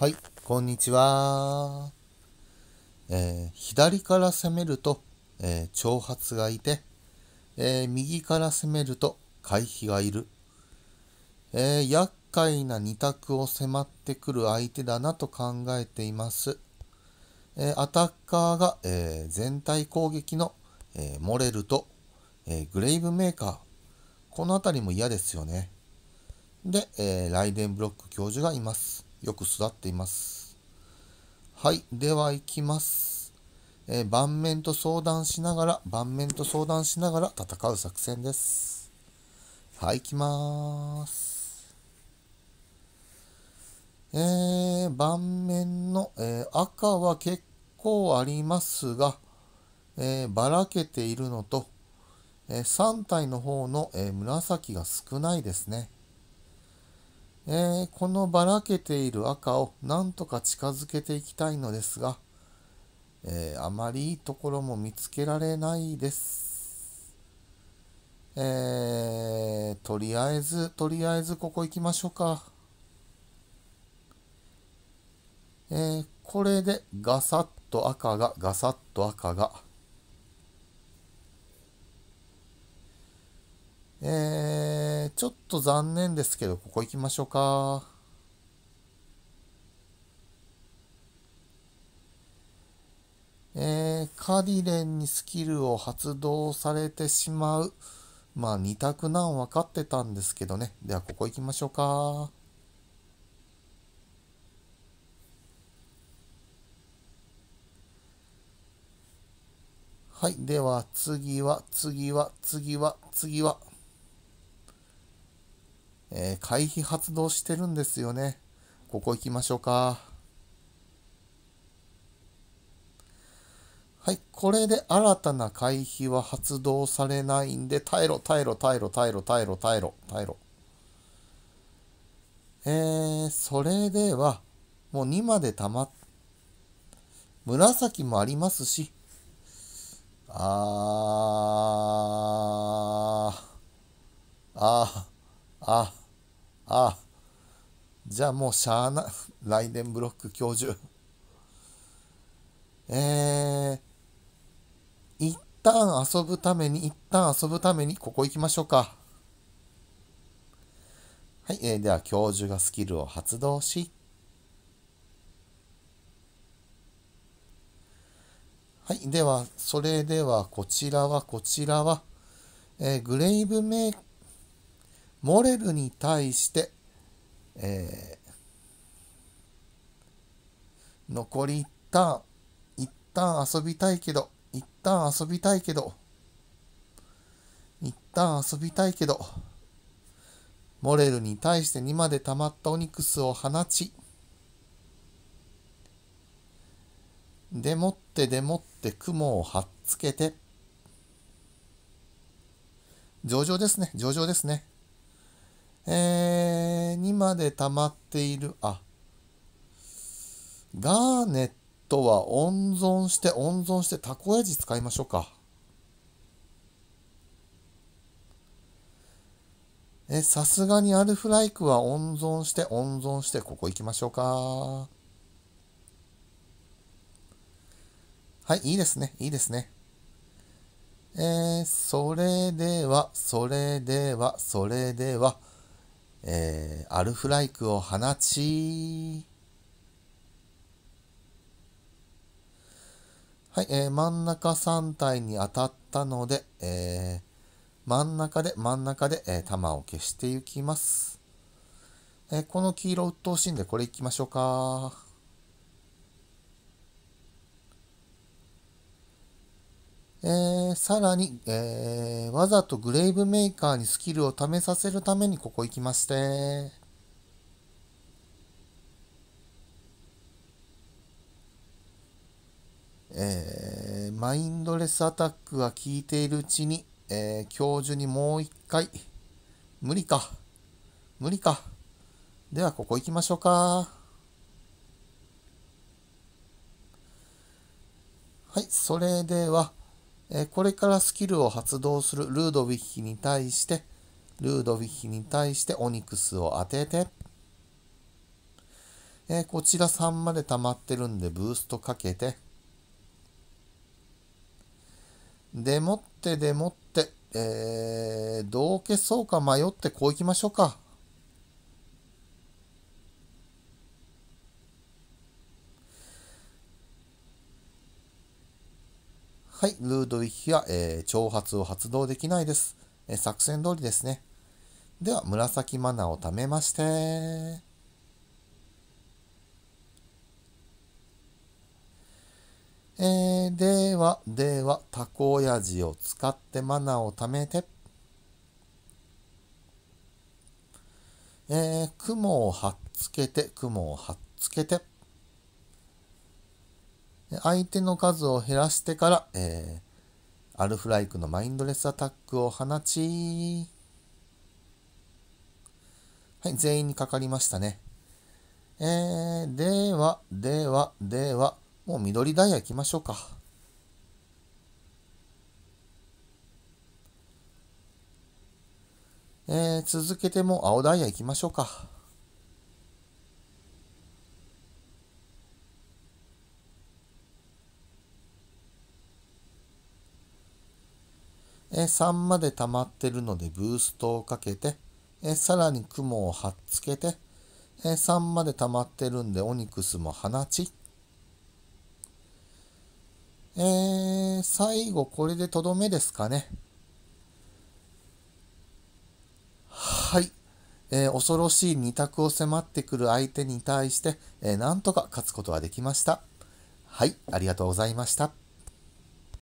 はい、こんにちは。えー、左から攻めると、えー、挑発がいて、えー、右から攻めると回避がいる。えー、厄介な二択を迫ってくる相手だなと考えています。えアタッカーが、え全体攻撃の、えモレルと、えグレイブメーカー。この辺りも嫌ですよね。で、えライデンブロック教授がいます。よく育っています。はい、では行きます。えー、盤面と相談しながら、盤面と相談しながら戦う作戦です。はい、行きまーす。えー、盤面の、えー、赤は結構ありますが、えー、ばらけているのと、えー、3体の方の、えー、紫が少ないですね。えー、このばらけている赤をなんとか近づけていきたいのですが、えー、あまりいいところも見つけられないです。えー、とりあえず、とりあえずここ行きましょうか。えこれでガサッと赤が、ガサッと赤が。えー、ちょっと残念ですけど、ここ行きましょうか。えー、カディレンにスキルを発動されてしまう。まあ、二択なん分かってたんですけどね。では、ここ行きましょうか。はい。では、次は、次は、次は、次は。えー、回避発動してるんですよね。ここ行きましょうか。はい、これで新たな回避は発動されないんで、耐えろ、耐えろ、耐えろ、耐えろ、耐えろ、耐えろ、耐えろ。えー、それでは、もう2まで溜まっ、紫もありますし、あー、あー、あー、じゃあもうしゃーな、ライデンブロック教授。えー、一旦遊ぶために、一旦遊ぶために、ここ行きましょうか。はい、えー、では教授がスキルを発動し、はい、では、それでは、こちらは、こちらは、えー、グレイブメイ、モレルに対して、えー、残り一旦、一旦遊びたいけど、一旦遊びたいけど、一旦遊びたいけど、モレルに対して2まで溜まったオニクスを放ち、でもってでもって雲をはっつけて、上々ですね、上々ですね。えー、にまで溜まっている、あ、ガーネットは温存して、温存して、たこやじ使いましょうか。え、さすがにアルフライクは温存して、温存して、ここ行きましょうか。はい、いいですね、いいですね。えー、それでは、それでは、それでは、えー、アルフライクを放ち、はい、えー、真ん中3体に当たったので、えー、真ん中で真ん中で、えー、弾を消していきます。えー、この黄色鬱陶しいんでこれいきましょうか。えー、さらに、えー、わざとグレイブメーカーにスキルを試させるためにここ行きまして。えー、マインドレスアタックが効いているうちに、えー、教授にもう一回、無理か。無理か。では、ここ行きましょうか。はい、それでは、えこれからスキルを発動するルードウィッヒに対して、ルードウィッヒに対してオニクスを当てて、えこちら3まで溜まってるんでブーストかけて、でもってでもって、えー、どう消そうか迷ってこう行きましょうか。はい、ルードウィッヒは、えー、挑発を発動できないです。えー、作戦通りですね。では、紫マナを貯めまして。えー、では、では、タコオヤジを使ってマナを貯めて。えー、雲をはっつけて、雲をはっつけて。相手の数を減らしてから、えー、アルフライクのマインドレスアタックを放ち、はい、全員にかかりましたね。えー、では、では、では、もう緑ダイヤ行きましょうか。えー、続けても青ダイヤ行きましょうか。え3まで溜まってるのでブーストをかけて、えさらに雲をはっつけて、え3まで溜まってるんでオニクスも放ち、えー、最後これでとどめですかね。はい。えー、恐ろしい2択を迫ってくる相手に対して、えー、なんとか勝つことができました。はい、ありがとうございました。